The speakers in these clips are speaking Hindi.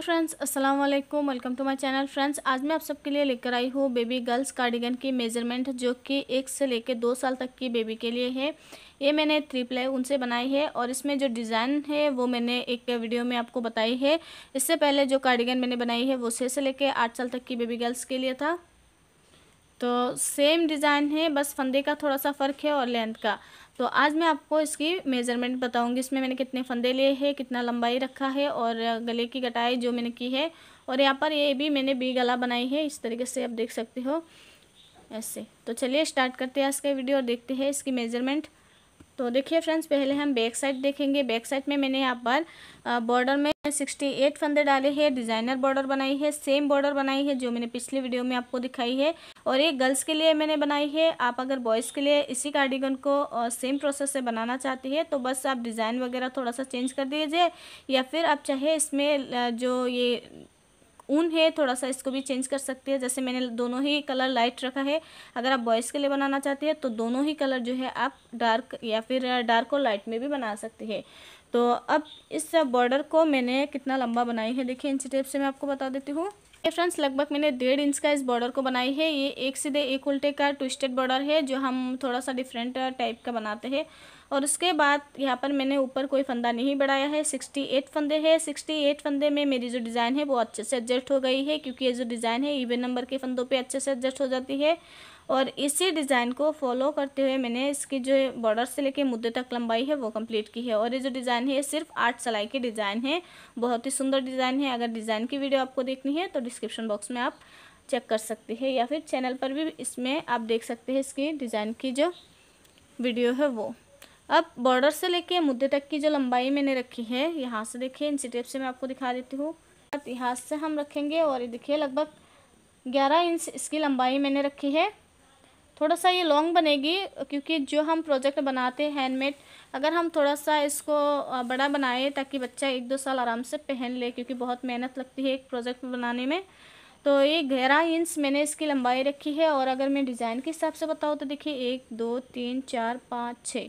हेलो फ्रेंड्स अस्सलाम वालेकुम welcome to my channel friends आज मैं आप सबके लिए लेकर आई हूँ बेबी गर्ल्स कार्डिगन की मेज़रमेंट जो कि एक से लेकर दो साल तक की बेबी के लिए है ये मैंने थ्री प्लाई उनसे बनाई है और इसमें जो डिज़ाइन है वो मैंने एक वीडियो में आपको बताई है इससे पहले जो कार्डिगन मैंने बनाई है वो छः से लेकर आठ साल तक की बेबी गर्ल्स के लिए था तो सेम डिज़ाइन है बस फंदे का थोड़ा सा फ़र्क है और लेंथ का तो आज मैं आपको इसकी मेज़रमेंट बताऊंगी इसमें मैंने कितने फंदे लिए हैं कितना लंबाई रखा है और गले की कटाई जो मैंने की है और यहाँ पर ये भी मैंने बी गला बनाई है इस तरीके से आप देख सकते हो ऐसे तो चलिए स्टार्ट करते हैं आज का वीडियो और देखते हैं इसकी मेज़रमेंट तो देखिए फ्रेंड्स पहले हम बैक साइड देखेंगे बैक साइड में मैंने यहाँ पर बॉर्डर में सिक्सटी एट फंदे डाले हैं डिज़ाइनर बॉर्डर बनाई है सेम बॉर्डर बनाई है जो मैंने पिछली वीडियो में आपको दिखाई है और ये गर्ल्स के लिए मैंने बनाई है आप अगर बॉयज़ के लिए इसी कार्डिगन को सेम प्रोसेस से बनाना चाहती है तो बस आप डिज़ाइन वगैरह थोड़ा सा चेंज कर दीजिए या फिर आप चाहे इसमें जो ये ऊन है थोड़ा सा इसको भी चेंज कर सकते हैं जैसे मैंने दोनों ही कलर लाइट रखा है अगर आप बॉयज़ के लिए बनाना चाहते हैं तो दोनों ही कलर जो है आप डार्क या फिर डार्क और लाइट में भी बना सकते हैं तो अब इस बॉर्डर को मैंने कितना लंबा बनाई है देखिए इंची टेप से मैं आपको बता देती हूँ फ्रेंड्स लगभग मैंने डेढ़ इंच का इस बॉर्डर को बनाई है ये एक सीधे एक उल्टे का ट्विस्टेड बॉर्डर है जो हम थोड़ा सा डिफरेंट टाइप का बनाते हैं और उसके बाद यहाँ पर मैंने ऊपर कोई फंदा नहीं बढ़ाया है सिक्सटी एट फंदे है सिक्सटी एट फंदे में मेरी जो डिज़ाइन है वो अच्छे से एडजस्ट हो गई है क्योंकि ये जो डिज़ाइन है ईवन नंबर के फंदों पे अच्छे से एडजस्ट हो जाती है और इसी डिज़ाइन को फॉलो करते हुए मैंने इसकी जो बॉर्डर से लेके मुद्दे तक लंबाई है वो कंप्लीट की है और ये जो डिज़ाइन है ये सिर्फ आठ सलाई की डिज़ाइन है बहुत ही सुंदर डिज़ाइन है अगर डिज़ाइन की वीडियो आपको देखनी है तो डिस्क्रिप्शन बॉक्स में आप चेक कर सकते हैं या फिर चैनल पर भी इसमें आप देख सकते हैं इसकी डिज़ाइन की जो वीडियो है वो अब बॉर्डर से लेके मुद्दे तक की जो लंबाई मैंने रखी है यहाँ से देखिए इन टेप से मैं आपको दिखा देती हूँ यहाँ से हम रखेंगे और ये देखिए लगभग ग्यारह इंच इसकी लंबाई मैंने रखी है थोड़ा सा ये लॉन्ग बनेगी क्योंकि जो हम प्रोजेक्ट बनाते हैं हैंडमेड अगर हम थोड़ा सा इसको बड़ा बनाएं ताकि बच्चा एक दो साल आराम से पहन ले क्योंकि बहुत मेहनत लगती है एक प्रोजेक्ट बनाने में तो ये ग्यारह इंच मैंने इसकी लंबाई रखी है और अगर मैं डिज़ाइन के हिसाब से बताऊँ तो देखिए एक दो तीन चार पाँच छः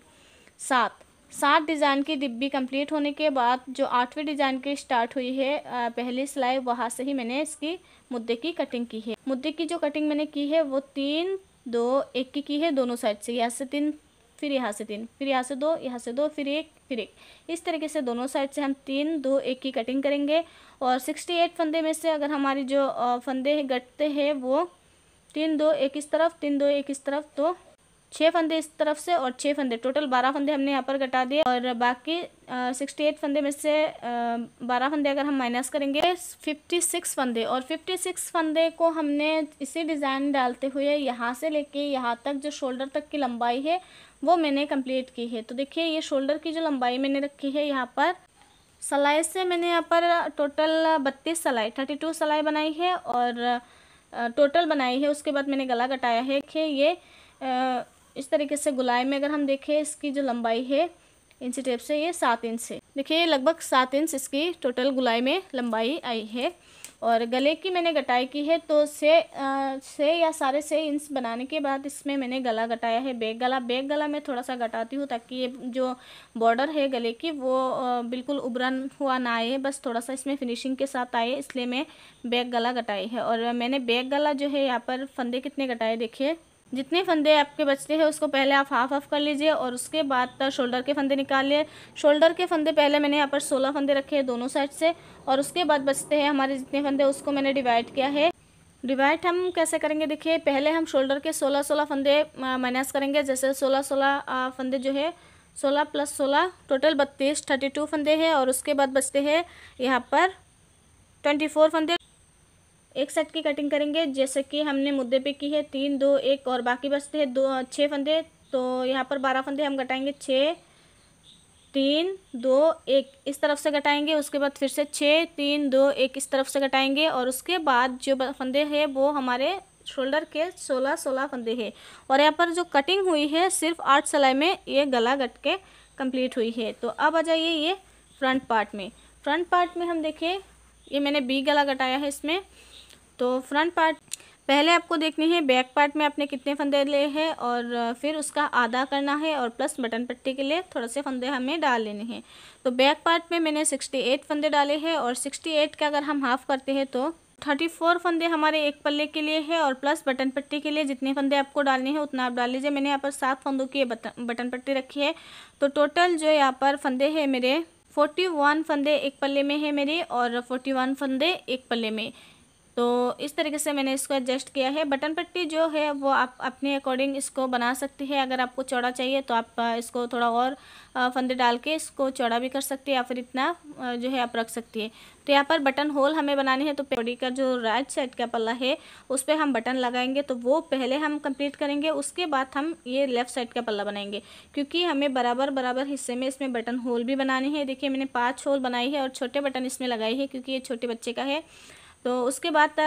सात सात डिज़ाइन की डिब्बी कंप्लीट होने के बाद जो आठवीं डिज़ाइन की स्टार्ट हुई है पहली सिलाई वहाँ से ही मैंने इसकी मुद्दे की कटिंग की है मुद्दे की जो कटिंग मैंने की है वो तीन दो एक की की है दोनों साइड से यहाँ से तीन फिर यहाँ से तीन फिर यहाँ से दो यहाँ से दो फिर एक फिर एक इस तरीके से दोनों साइड से हम तीन दो एक की कटिंग करेंगे और सिक्सटी एट फंदे में से अगर हमारी जो फंदे गटते हैं वो तीन दो एक इस तरफ तीन दो एक इस तरफ तो छः फंदे इस तरफ से और छः फंदे टोटल बारह फंदे हमने यहाँ पर कटा दिए और बाकी सिक्सटी एट फंदे में से बारह फंदे अगर हम माइनस करेंगे फिफ्टी सिक्स फंदे और फिफ्टी सिक्स फंदे को हमने इसी डिज़ाइन डालते हुए यहाँ से लेके यहाँ तक जो शोल्डर तक की लंबाई है वो मैंने कंप्लीट की है तो देखिए ये शोल्डर की जो लंबाई मैंने रखी है यहाँ पर सलाई से मैंने यहाँ पर टोटल बत्तीस सलाई थर्टी टू सलाई बनाई है और टोटल बनाई है उसके बाद मैंने गला कटाया है कि ये इस तरीके से गुलाई में अगर हम देखें इसकी जो लंबाई है इंची टेप से ये सात इंच है देखिए लगभग सात इंच इसकी टोटल गुलाई में लंबाई आई है और गले की मैंने कटाई की है तो से छः या साढ़े छः इंच बनाने के बाद इसमें मैंने गला कटाया है बैक गला बैक गला मैं थोड़ा सा कटाती हूँ ताकि ये जो बॉर्डर है गले की वो बिल्कुल उभरन हुआ ना आए बस थोड़ा सा इसमें फिनिशिंग के साथ आए इसलिए मैं बैक गला कटाई है और मैंने बैक गला जो है यहाँ पर फंदे कितने कटाए देखिए जितने फंदे आपके बचते हैं उसको पहले आप हाफ ऑफ कर लीजिए और उसके बाद शोल्डर तो के फंदे निकाल लिए शोल्डर के फंदे पहले मैंने यहाँ पर सोलह फंदे रखे हैं दोनों साइड से और उसके बाद बचते हैं हमारे जितने फंदे उसको मैंने डिवाइड किया है डिवाइड हम कैसे करेंगे देखिए पहले हम शोल्डर के सोलह सोलह फंदे माइनस करेंगे जैसे सोलह सोलह फंदे जो है सोलह प्लस सोलह टोटल बत्तीस थर्टी टू फंदे हैं और उसके बाद बचते हैं यहाँ पर ट्वेंटी फोर फंदे एक सेट की कटिंग करेंगे जैसे कि हमने मुद्दे पे की है तीन दो एक और बाकी बचते हैं दो छः फंदे तो यहाँ पर बारह फंदे हम घटाएंगे छः तीन दो एक इस तरफ से घटाएंगे उसके बाद फिर से छः तीन दो एक इस तरफ से घटाएंगे और उसके बाद जो फंदे हैं वो हमारे शोल्डर के सोलह सोलह फंदे हैं और यहाँ पर जो कटिंग हुई है सिर्फ आठ सिलाई में ये गला घट के कंप्लीट हुई है तो अब आ जाइए ये फ्रंट पार्ट में फ्रंट पार्ट में हम देखें ये मैंने बी गला घटाया है इसमें तो फ्रंट पार्ट पहले आपको देखनी है बैक पार्ट में आपने कितने फंदे लिए हैं और फिर उसका आधा करना है और प्लस बटन पट्टी के लिए थोड़े से फंदे हमें डाल लेने हैं तो बैक पार्ट में मैंने सिक्सटी एट फंदे डाले हैं और सिक्सटी एट का अगर हम हाफ़ करते हैं तो थर्टी फोर फंदे हमारे एक पल्ले के लिए है और प्लस बटन पट्टी के लिए जितने फंदे आपको डालने हैं उतना आप डाल लीजिए मैंने यहाँ पर सात फंदों की बटन बटन पट्टी रखी है तो टोटल जो यहाँ पर फंदे हैं मेरे 41 वन फंदे एक पल्ले में है मेरे और फोर्टी वन फंदे एक पल्ले में तो इस तरीके से मैंने इसको एडजस्ट किया है बटन पट्टी जो है वो आप अपने अकॉर्डिंग इसको बना सकते हैं अगर आपको चौड़ा चाहिए तो आप इसको थोड़ा और फंदे डाल के इसको चौड़ा भी कर सकते हैं या फिर इतना जो है आप रख सकती है तो यहाँ पर बटन होल हमें बनानी है तो पेड़ी का जो राइट साइड का पल्ला है उस पर हम बटन लगाएंगे तो वो पहले हम कंप्लीट करेंगे उसके बाद हम ये लेफ़्ट साइड का पल्ला बनाएंगे क्योंकि हमें बराबर बराबर हिस्से में इसमें बटन होल भी बनानी है देखिए मैंने पाँच होल बनाई है और छोटे बटन इसमें लगाई है क्योंकि ये छोटे बच्चे का है तो उसके बाद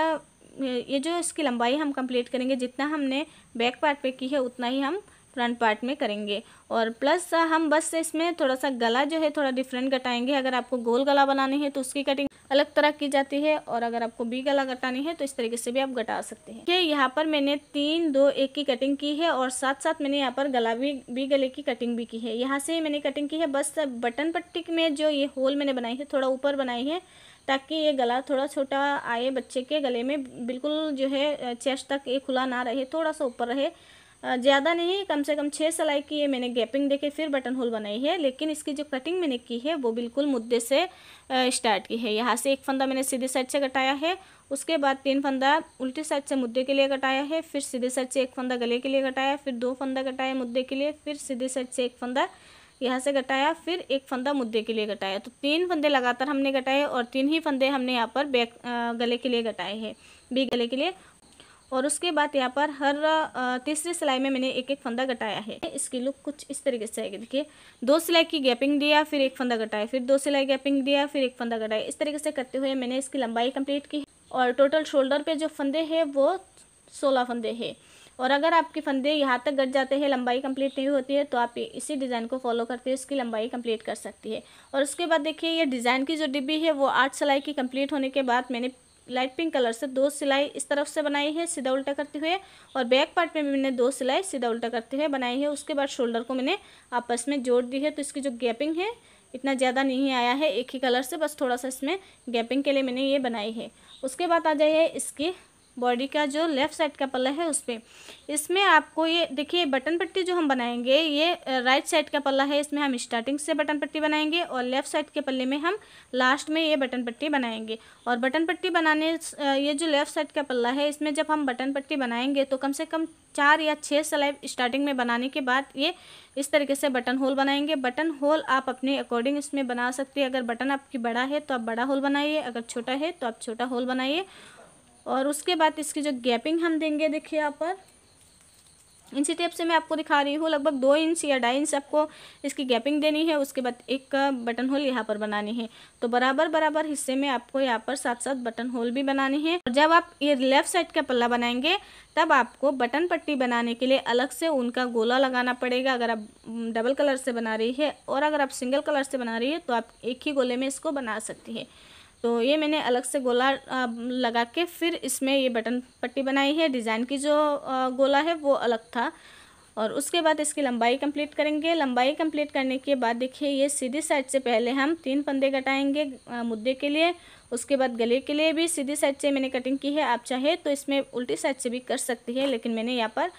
ये जो इसकी लंबाई हम कंप्लीट करेंगे जितना हमने बैक पार्ट पे की है उतना ही हम फ्रंट पार्ट में करेंगे और प्लस हम बस इसमें थोड़ा सा गला जो है थोड़ा डिफरेंट कटाएंगे अगर आपको गोल गला बनानी है तो उसकी कटिंग अलग तरह की जाती है और अगर आपको बी गला कटानी है तो इस तरीके से भी आप कटा सकते हैं ये यहाँ पर मैंने तीन दो एक की कटिंग की है और साथ साथ मैंने यहाँ पर गला भी बी गले की कटिंग भी की है यहाँ से ही मैंने कटिंग की है बस बटन पट्टी में जो ये होल मैंने बनाई है थोड़ा ऊपर बनाई है ताकि ये गला थोड़ा छोटा आए बच्चे के गले में बिल्कुल जो है चेस्ट तक ये खुला ना रहे थोड़ा सा ऊपर रहे ज़्यादा नहीं कम से कम छः सिलाई की ये मैंने गैपिंग देके फिर बटन होल बनाई है लेकिन इसकी जो कटिंग मैंने की है वो बिल्कुल मुद्दे से स्टार्ट की है यहाँ से एक फंदा मैंने सीधे साइड से कटाया है उसके बाद तीन फंदा उल्टी साइड से मुद्दे के लिए कटाया है फिर सीधे साइड से एक फंदा गले के लिए कटाया फिर दो फंदा कटाया मुद्दे के लिए फिर सीधे साइड से एक फंदा यहाँ से घटाया फिर एक फंदा मुद्दे के लिए घटाया तो तीन फंदे लगातार हमने घटाए और तीन ही फंदे हमने यहाँ पर बैक गले के लिए घटाए हैं बी गले के लिए और उसके बाद यहाँ पर हर तीसरी सिलाई में मैंने एक एक फंदा घटाया है इसकी लुक कुछ इस तरीके से आएगी देखिए दो सिलाई की गैपिंग दिया फिर एक फंदा घटाया फिर दो सिलाई गैपिंग दिया फिर एक फंदा घटाया इस तरीके से करते हुए मैंने इसकी लंबाई कंप्लीट की और टोटल शोल्डर पे जो फंदे हैं वो सोलह फंदे हैं और अगर आपके फंदे यहाँ तक गट जाते हैं लंबाई कंप्लीट नहीं होती है तो आप इसी डिज़ाइन को फॉलो करते हुए इसकी लंबाई कंप्लीट कर सकती है और उसके बाद देखिए ये डिज़ाइन की जो डिब्बी है वो आठ सिलाई की कंप्लीट होने के बाद मैंने लाइट पिंक कलर से दो सिलाई इस तरफ से बनाई है सीधा उल्टा करते हुए और बैक पार्ट भी मैंने दो सिलाई सीधा उल्टा करते हुए बनाई है उसके बाद शोल्डर को मैंने आपस में जोड़ दी है तो इसकी जो गैपिंग है इतना ज़्यादा नहीं आया है एक ही कलर से बस थोड़ा सा इसमें गैपिंग के लिए मैंने ये बनाई है उसके बाद आ जाइए इसकी बॉडी का जो लेफ़्ट साइड का पल्ला है उस पर इसमें आपको ये देखिए बटन पट्टी जो हम बनाएंगे ये राइट साइड का पल्ला है इसमें हम स्टार्टिंग से बटन पट्टी बनाएंगे और लेफ़्ट साइड के पल्ले में हम लास्ट में ये बटन पट्टी बनाएंगे और बटन पट्टी बनाने ये जो लेफ़्ट साइड का पल्ला है इसमें जब हम बटन पट्टी बनाएंगे तो कम से कम चार या छः सिलाई स्टार्टिंग में बनाने के बाद ये इस तरीके से बटन होल बनाएंगे बटन होल आप अपने अकॉर्डिंग इसमें बना सकते हैं अगर बटन आपकी बड़ा है तो आप बड़ा होल बनाइए अगर छोटा है तो आप छोटा होल बनाइए और उसके बाद इसकी जो गैपिंग हम देंगे देखिए यहाँ पर इसी टेप से मैं आपको दिखा रही हूँ लगभग दो इंच या ढाई इंच आपको इसकी गैपिंग देनी है उसके बाद एक बटन होल यहाँ पर बनानी है तो बराबर बराबर हिस्से में आपको यहाँ पर साथ साथ बटन होल भी बनानी है और जब आप ये लेफ्ट साइड का पल्ला बनाएंगे तब आपको बटन पट्टी बनाने के लिए अलग से उनका गोला लगाना पड़ेगा अगर आप डबल कलर से बना रही है और अगर आप सिंगल कलर से बना रही है तो आप एक ही गोले में इसको बना सकती है तो ये मैंने अलग से गोला लगा के फिर इसमें ये बटन पट्टी बनाई है डिज़ाइन की जो गोला है वो अलग था और उसके बाद इसकी लंबाई कंप्लीट करेंगे लंबाई कंप्लीट करने के बाद देखिए ये सीधी साइड से पहले हम तीन फंदे कटाएंगे मुद्दे के लिए उसके बाद गले के लिए भी सीधी साइड से मैंने कटिंग की है आप चाहे तो इसमें उल्टी साइड से भी कर सकती है लेकिन मैंने यहाँ पर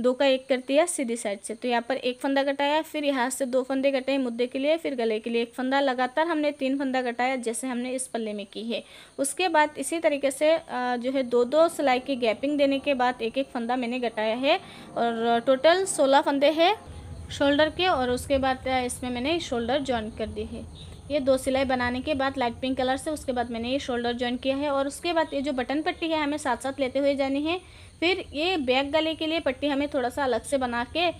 दो का एक कर दिया सीधी साइड से तो यहाँ पर एक फंदा कटाया फिर यहाँ से दो फंदे कटाए मुद्दे के लिए फिर गले के लिए एक फंदा लगातार हमने तीन फंदा कटाया जैसे हमने इस पल्ले में की है उसके बाद इसी तरीके से जो है दो दो सिलाई की गैपिंग देने के बाद एक एक फंदा मैंने कटाया है और टोटल सोलह फंदे है शोल्डर के और उसके बाद इसमें मैंने शोल्डर ज्वाइन कर दी है ये दो सिलाई बनाने के बाद लाइट पिंक कलर से उसके बाद मैंने ये शोल्डर ज्वाइन किया है और उसके बाद ये जो बटन पट्टी है हमें साथ साथ लेते हुए जानी है फिर ये बैक गले के लिए पट्टी हमें थोड़ा सा अलग से बना के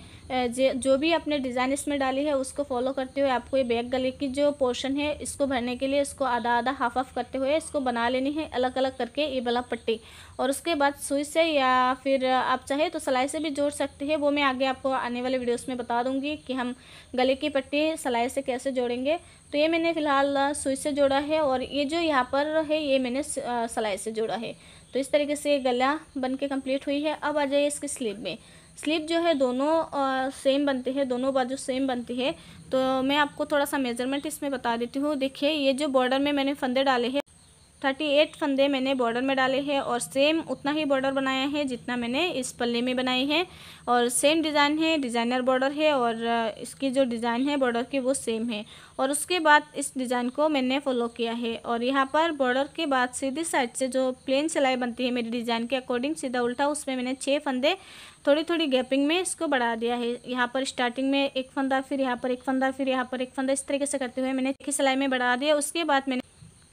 जो भी आपने डिज़ाइन इसमें डाली है उसको फॉलो करते हुए आपको ये बैक गले की जो पोर्शन है इसको भरने के लिए इसको आधा आधा हाफ ऑफ करते हुए इसको बना लेनी है अलग अलग करके ये वाला पट्टी और उसके बाद सुई से या फिर आप चाहे तो सलाई से भी जोड़ सकते हैं वो मैं आगे आपको आने वाले वीडियोस में बता दूँगी कि हम गले की पट्टी सलाई से कैसे जोड़ेंगे तो ये मैंने फ़िलहाल सुई से जोड़ा है और ये जो यहाँ पर है ये मैंने सलाई से जोड़ा है तो इस तरीके से ये गला बन के कम्प्लीट हुई है अब आ जाइए इसकी स्लीव में स्लीव जो है दोनों आ, सेम बनते हैं दोनों बाजू सेम बनती है तो मैं आपको थोड़ा सा मेजरमेंट इसमें बता देती हूँ देखिए ये जो बॉर्डर में मैंने फंदे डाले हैं थर्टी एट फंदे मैंने बॉर्डर में डाले हैं और सेम उतना ही बॉर्डर बनाया है जितना मैंने इस पल्ले में बनाए हैं और सेम डिज़ाइन है डिज़ाइनर बॉर्डर है और इसकी जो डिज़ाइन है बॉर्डर की वो सेम है और उसके बाद इस डिज़ाइन को मैंने फॉलो किया है और यहाँ पर बॉर्डर के बाद सीधी साइड से जो प्लेन सिलाई बनती है मेरी डिज़ाइन के अकॉर्डिंग सीधा उल्टा उसमें मैंने छः फंदे थोड़ी थोड़ी गैपिंग में इसको बढ़ा दिया है यहाँ पर स्टार्टिंग में एक फंदा फिर यहाँ पर एक फंदा फिर यहाँ पर एक फंदा इस तरीके से करते हुए मैंने सिलाई में बढ़ा दिया उसके बाद मैंने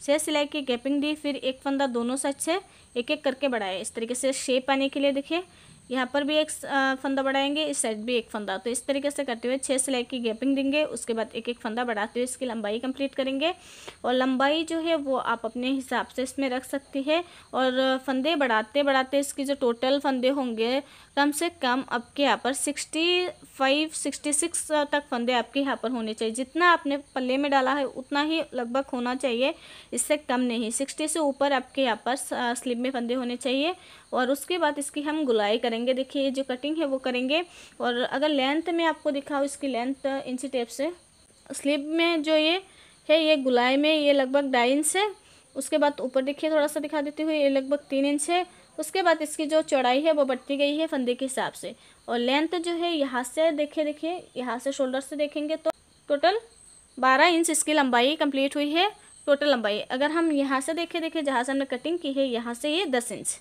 छः सिलाई की गैपिंग दी फिर एक फंदा दोनों साइड से एक एक करके बढ़ाया इस तरीके से शेप आने के लिए देखिए यहाँ पर भी एक फंदा बढ़ाएंगे इस साइड भी एक फंदा तो इस तरीके से करते हुए छः सिलाई की गैपिंग देंगे उसके बाद एक एक फंदा बढ़ाते हुए इसकी लंबाई कंप्लीट करेंगे और लंबाई जो है वो आप अपने हिसाब से इसमें रख सकती है और फंदे बढ़ाते बढ़ाते इसकी जो टोटल फंदे होंगे कम से कम आपके यहाँ पर सिक्सटी फाइव सिक्सटी सिक्स तक फंदे आपके यहाँ पर होने चाहिए जितना आपने पल्ले में डाला है उतना ही लगभग होना चाहिए इससे कम नहीं सिक्सटी से ऊपर आपके यहाँ पर स्लिप में फंदे होने चाहिए और उसके बाद इसकी हम गुलाई करेंगे करेंगे देखिए ये जो कटिंग है वो करेंगे और अगर लेंथ में आपको दिखाऊँ इसकी लेंथ इंची टेप से स्लीव में जो ये है ये गुलाई में ये लगभग ढाई इंच है उसके बाद ऊपर देखिए थोड़ा सा दिखा देती हुई ये लगभग तीन इंच है उसके बाद इसकी जो चौड़ाई है वो बढ़ती गई है फंदे के हिसाब से और लेंथ जो है यहाँ से देखिए देखिए यहाँ से शोल्डर से देखेंगे तो टोटल बारह इंच इसकी लंबाई कंप्लीट हुई है टोटल लंबाई अगर हम यहाँ से देखें देखें जहाँ से हमने कटिंग की है यहाँ से ये यह दस इंच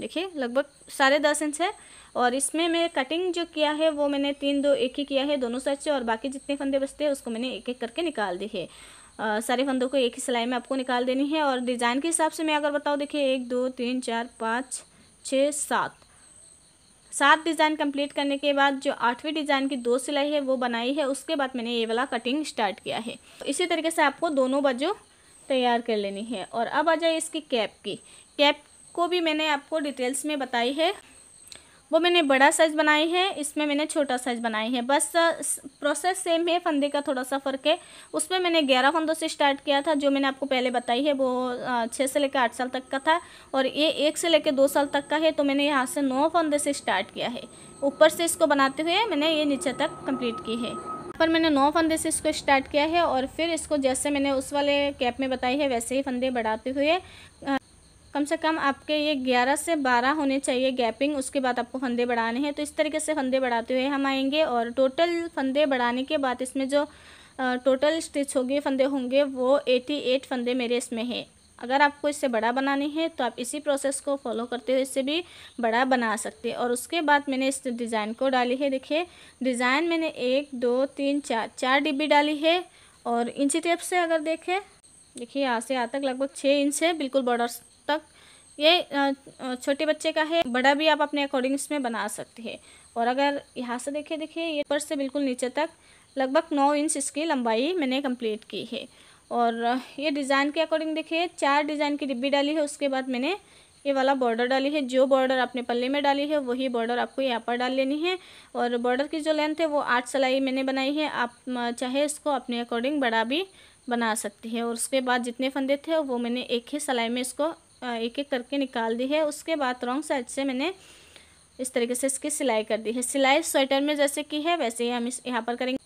देखिए लगभग साढ़े दस इंच है और इसमें मैं कटिंग जो किया है वो मैंने तीन दो एक ही किया है दोनों साइड से और बाकी जितने फंदे बचते हैं उसको मैंने एक एक करके निकाल दिए सारे फंदों को एक ही सिलाई में आपको निकाल देनी है और डिज़ाइन के हिसाब से मैं अगर बताऊँ देखिए एक दो तीन चार पाँच छः सात सात डिज़ाइन कंप्लीट करने के बाद जो आठवीं डिज़ाइन की दो सिलाई है वो बनाई है उसके बाद मैंने ये वाला कटिंग स्टार्ट किया है तो इसी तरीके से आपको दोनों बाजू तैयार कर लेनी है और अब आ जाए इसकी कैप की कैप को भी मैंने आपको डिटेल्स में बताई है वो मैंने बड़ा साइज़ बनाई है इसमें मैंने छोटा साइज़ बनाई है बस प्रोसेस सेम है फंदे का थोड़ा सा फ़र्क है उसमें मैंने ग्यारह फंदों से स्टार्ट किया था जो मैंने आपको पहले बताई है वो छः से लेकर आठ साल तक का था और ये एक से लेकर दो साल तक का है तो मैंने यहाँ से नौ फंदे से स्टार्ट किया है ऊपर से इसको बनाते हुए मैंने ये नीचे तक कम्प्लीट की है पर मैंने नौ फंदे से इसको स्टार्ट किया है और फिर इसको जैसे मैंने उस वाले कैप में बताई है वैसे ही फंदे बढ़ाते हुए कम से कम आपके ये ग्यारह से बारह होने चाहिए गैपिंग उसके बाद आपको फंदे बढ़ाने हैं तो इस तरीके से फंदे बढ़ाते हुए हम आएंगे और टोटल फंदे बढ़ाने के बाद इसमें जो टोटल स्टिच होगी फंदे होंगे वो एटी एट फंदे मेरे इसमें हैं अगर आपको इससे बड़ा बनाने हैं तो आप इसी प्रोसेस को फॉलो करते हुए इससे भी बड़ा बना सकते हैं और उसके बाद मैंने इस डिज़ाइन को डाली है देखिए डिज़ाइन मैंने एक दो तीन चार चार डिब्बी डाली है और इंची टेप से अगर देखें देखिए यहाँ से यहाँ तक लगभग छः इंच है बिल्कुल बॉर्डर तक ये छोटे बच्चे का है बड़ा भी आप अपने अकॉर्डिंग इसमें बना सकते हैं और अगर यहाँ से देखिए देखिए ये पर से बिल्कुल नीचे तक लगभग नौ इंच इसकी लंबाई मैंने कंप्लीट की है और ये डिज़ाइन के अकॉर्डिंग देखिए चार डिज़ाइन की डिब्बी डाली है उसके बाद मैंने ये वाला बॉर्डर डाली है जो बॉर्डर आपने पल्ले में डाली है वही बॉर्डर आपको यहाँ पर डाल लेनी है और बॉर्डर की जो लेंथ है वो आठ सिलाई मैंने बनाई है आप चाहे इसको अपने अकॉर्डिंग बड़ा भी बना सकती है और उसके बाद जितने फंदे थे वो मैंने एक ही सिलाई में इसको एक एक करके निकाल दी है उसके बाद रॉन्ग साइड से मैंने इस तरीके से इसकी सिलाई कर दी है सिलाई स्वेटर में जैसे की है वैसे ही हम इस यहाँ पर करेंगे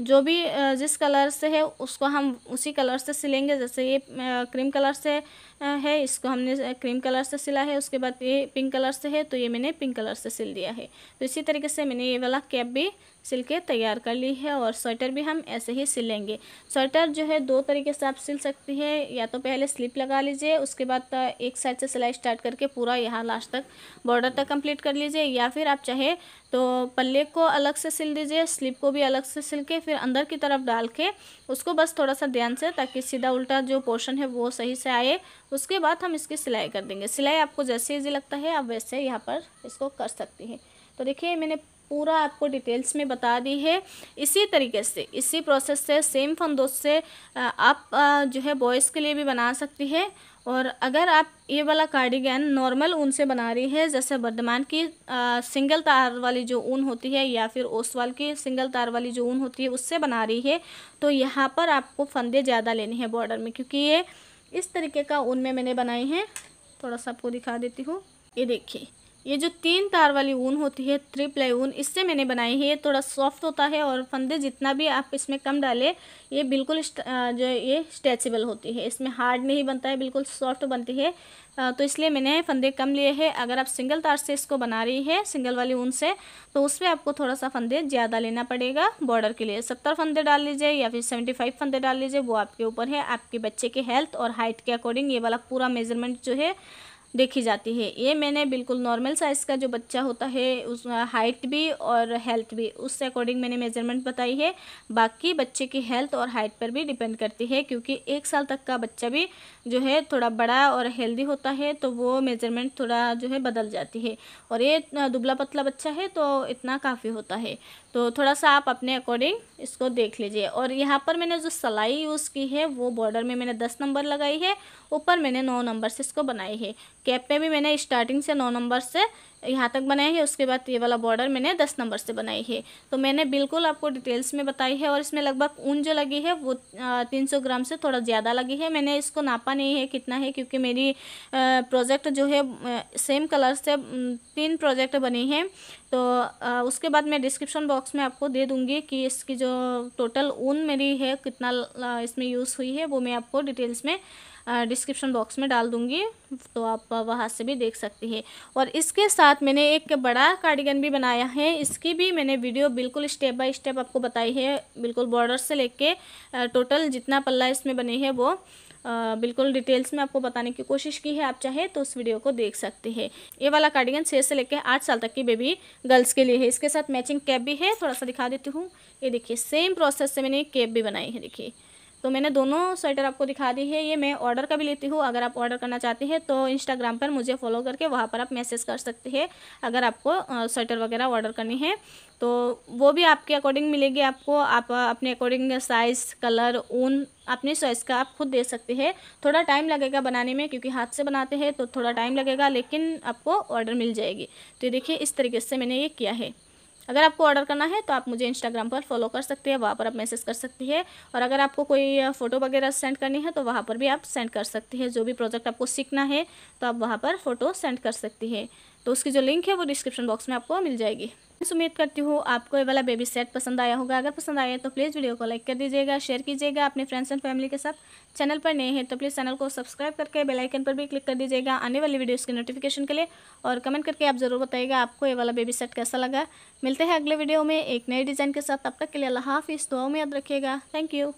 जो भी जिस कलर से है उसको हम उसी कलर से सिलेंगे जैसे ये क्रीम कलर से है इसको हमने क्रीम कलर से सिला है उसके बाद ये पिंक कलर से है तो ये मैंने पिंक कलर से सिल दिया है तो इसी तरीके से मैंने ये वाला कैप भी सिल के तैयार कर ली है और स्वेटर भी हम ऐसे ही सिलेंगे स्वेटर जो है दो तरीके से आप सिल सकती है या तो पहले स्लिप लगा लीजिए उसके बाद एक साइड से सिलाई स्टार्ट करके पूरा यहाँ लास्ट तक बॉर्डर तक कंप्लीट कर लीजिए या फिर आप चाहे तो पल्ले को अलग से सिल दीजिए स्लिप को भी अलग से सिल के फिर अंदर की तरफ डाल के उसको बस थोड़ा सा ध्यान से ताकि सीधा उल्टा जो पोर्शन है वो सही से आए उसके बाद हम इसकी सिलाई कर देंगे सिलाई आपको जैसे ईजी लगता है आप वैसे यहाँ पर इसको कर सकती हैं तो देखिए मैंने पूरा आपको डिटेल्स में बता दी है इसी तरीके से इसी प्रोसेस से सेम फंदों से आप जो है बॉयज़ के लिए भी बना सकती है और अगर आप ये वाला कार्डिगन नॉर्मल ऊन से बना रही है जैसे वर्धमान की आ, सिंगल तार वाली जो ऊन होती है या फिर ओसवाल की सिंगल तार वाली जो ऊन होती है उससे बना रही है तो यहाँ पर आपको फंदे ज़्यादा लेने हैं बॉर्डर में क्योंकि ये इस तरीके का ऊन में मैंने बनाई है थोड़ा सा आपको दिखा देती हूँ ये देखिए ये जो तीन तार वाली ऊन होती है थ्री प्लाई ऊन इससे मैंने बनाई है ये थोड़ा सॉफ्ट होता है और फंदे जितना भी आप इसमें कम डालें ये बिल्कुल जो ये स्ट्रेचेबल होती है इसमें हार्ड नहीं बनता है बिल्कुल सॉफ्ट बनती है तो इसलिए मैंने फंदे कम लिए हैं अगर आप सिंगल तार से इसको बना रही है सिंगल वाली ऊन से तो उसमें आपको थोड़ा सा फंदे ज़्यादा लेना पड़ेगा बॉर्डर के लिए सत्तर फंदे डाल लीजिए या फिर सेवेंटी फाइव फंदे डाल लीजिए वो आपके ऊपर है आपके बच्चे के हेल्थ और हाइट के अकॉर्डिंग ये वाला पूरा मेजरमेंट जो है देखी जाती है ये मैंने बिल्कुल नॉर्मल साइज़ का जो बच्चा होता है उस हाइट भी और हेल्थ भी उससे अकॉर्डिंग मैंने मेजरमेंट बताई है बाकी बच्चे की हेल्थ और हाइट पर भी डिपेंड करती है क्योंकि एक साल तक का बच्चा भी जो है थोड़ा बड़ा और हेल्दी होता है तो वो मेजरमेंट थोड़ा जो है बदल जाती है और ये दुबला पतला बच्चा है तो इतना काफ़ी होता है तो थोड़ा सा आप अपने अकॉर्डिंग इसको देख लीजिए और यहाँ पर मैंने जो सलाई यूज़ की है वो बॉर्डर में मैंने दस नंबर लगाई है ऊपर मैंने नौ नंबर से इसको बनाई है कैप में भी मैंने स्टार्टिंग से नौ नंबर से यहाँ तक बनाई है उसके बाद ये वाला बॉर्डर मैंने दस नंबर से बनाई है तो मैंने बिल्कुल आपको डिटेल्स में बताई है और इसमें लगभग ऊन जो लगी है वो तीन सौ ग्राम से थोड़ा ज़्यादा लगी है मैंने इसको नापा नहीं है कितना है क्योंकि मेरी प्रोजेक्ट जो है सेम कलर से तीन प्रोजेक्ट बनी हैं तो उसके बाद मैं डिस्क्रिप्शन बॉक्स में आपको दे दूँगी कि इसकी जो टोटल ऊन मेरी है कितना इसमें यूज़ हुई है वो मैं आपको डिटेल्स में डिस्क्रिप्शन बॉक्स में डाल दूँगी तो आप वहाँ से भी देख सकती हैं और इसके साथ मैंने एक बड़ा कार्डिगन भी बनाया है इसकी भी मैंने वीडियो बिल्कुल स्टेप बाय स्टेप आपको बताई है बिल्कुल बॉर्डर से लेके टोटल जितना पल्ला इसमें बने हैं वो आ, बिल्कुल डिटेल्स में आपको बताने की कोशिश की है आप चाहे तो उस वीडियो को देख सकते हैं ये वाला कार्डिगन छः से लेकर आठ साल तक की बेबी गर्ल्स के लिए है इसके साथ मैचिंग कैप भी है थोड़ा सा दिखा देती हूँ ये देखिए सेम प्रोसेस से मैंने कैप भी बनाई है देखिए तो मैंने दोनों स्वेटर आपको दिखा दी है ये मैं ऑर्डर का भी लेती हूँ अगर आप ऑर्डर करना चाहते हैं तो इंस्टाग्राम पर मुझे फॉलो करके वहाँ पर आप मैसेज कर सकते हैं अगर आपको स्वेटर वगैरह ऑर्डर करनी है तो वो भी आपके अकॉर्डिंग मिलेगी आपको आप अपने अकॉर्डिंग साइज़ कलर ऊन अपनी चॉइस का आप खुद दे सकते हैं थोड़ा टाइम लगेगा बनाने में क्योंकि हाथ से बनाते हैं तो थोड़ा टाइम लगेगा लेकिन आपको ऑर्डर मिल जाएगी तो ये देखिए इस तरीके से मैंने ये किया है अगर आपको ऑर्डर करना है तो आप मुझे इंस्टाग्राम पर फॉलो कर सकते हैं वहाँ पर आप मैसेज कर सकती है और अगर आपको कोई फ़ोटो वगैरह सेंड करनी है तो वहाँ पर भी आप सेंड कर सकती है जो भी प्रोजेक्ट आपको सीखना है तो आप वहाँ पर फ़ोटो सेंड कर सकती है तो उसकी जो लिंक है वो डिस्क्रिप्शन बॉक्स में आपको मिल जाएगी उम्मीद करती हूँ आपको ये वाला बेबी सेट पसंद आया होगा अगर पसंद आया तो प्लीज़ वीडियो को लाइक कर दीजिएगा शेयर कीजिएगा अपने फ्रेंड्स एंड फैमिली के साथ चैनल पर नए हैं तो प्लीज़ चैनल को सब्सक्राइब करके बेल आइकन पर भी क्लिक कर दीजिएगा आने वाली वीडियोस की नोटिफिकेशन के लिए और कमेंट करके आप ज़रूर बताइएगा आपको ये वाला बेबी सेट कैसा लगा मिलते हैं अगले वीडियो में एक नए डिज़ाइन के साथ तब तक के लिए अल्लाह हाफिज़ दुआओं में याद रखिएगा थैंक यू